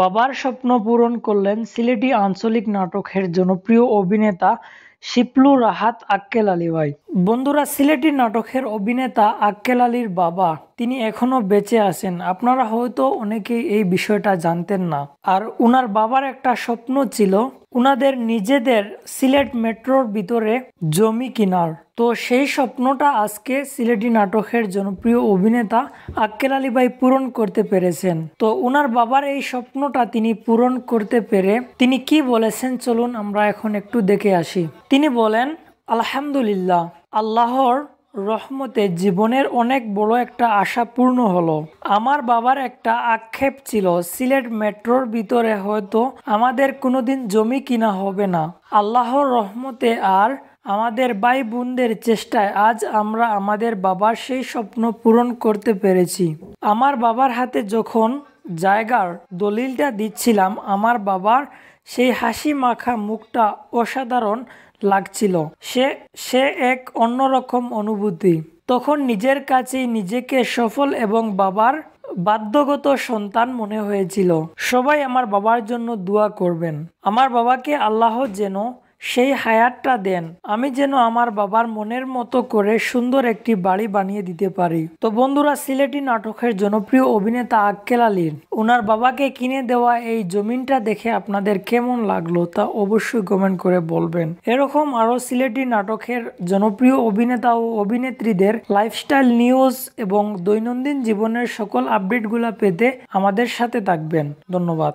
বাবার স্বপ্ন পূরণ করলেন সিলেটি আঞ্চলিক নাটকের জনপ্রিয় অভিনেতা শিপলু রাহাত আক্কেল আলী ভাই বন্ধুরা সিলেটি নাটকের অভিনেতা আক্কেল আলীর বাবা তিনি এখনো বেঁচে আছেন আপনারা হয়তো অনেকেই এই বিষয়টা জানতেন না আর উনার বাবার একটা স্বপ্ন ছিল উনাদের নিজেদের সিলেট মেট্রোর ভিতরে জমি কিনার তো সেই স্বপ্নটা আজকে সিলেটি নাটকের জনপ্রিয় অভিনেতা আক্কেল আলী ভাই পূরণ করতে পেরেছেন তো উনার বাবার এই স্বপ্নটা তিনি পূরণ করতে পেরে তিনি কি বলেছেন চলুন আমরা এখন একটু দেখে আসি তিনি বলেন আলহামদুলিল্লাহ আল্লাহর রহমতে জীবনের অনেক বড় একটা আশা পূর্ণ হলো আমার বাবার একটা আক্ষেপ ছিল সিলেট মেট্রোর ভিতরে হয়তো আমাদের কোনোদিন জমি কিনা হবে না আল্লাহর রহমতে আর আমাদের ভাই বোনদের চেষ্টায় আজ আমরা আমাদের বাবার সেই স্বপ্ন পূরণ করতে পেরেছি আমার বাবার হাতে যখন জায়গার দলিলটা দিচ্ছিলাম আমার বাবার সেই হাসি মাখা মুখটা অসাধারণ লাগছিল সে সে এক অন্যরকম অনুভূতি তখন নিজের কাছেই নিজেকে সফল এবং বাবার বাধ্যগত সন্তান মনে হয়েছিল সবাই আমার বাবার জন্য দোয়া করবেন আমার বাবাকে আল্লাহ যেন সেই হায়ারটা দেন আমি যেন আমার বাবার মনের মতো করে সুন্দর একটি বাড়ি বানিয়ে দিতে পারি তো বন্ধুরা সিলেটি নাটকের জনপ্রিয় অভিনেতা আক্কেল আলীর ওনার বাবাকে কিনে দেওয়া এই জমিনটা দেখে আপনাদের কেমন লাগলো তা অবশ্যই কমেন্ট করে বলবেন এরকম আরও সিলেটি নাটকের জনপ্রিয় অভিনেতা ও অভিনেত্রীদের লাইফস্টাইল নিউজ এবং দৈনন্দিন জীবনের সকল আপডেটগুলো পেতে আমাদের সাথে থাকবেন ধন্যবাদ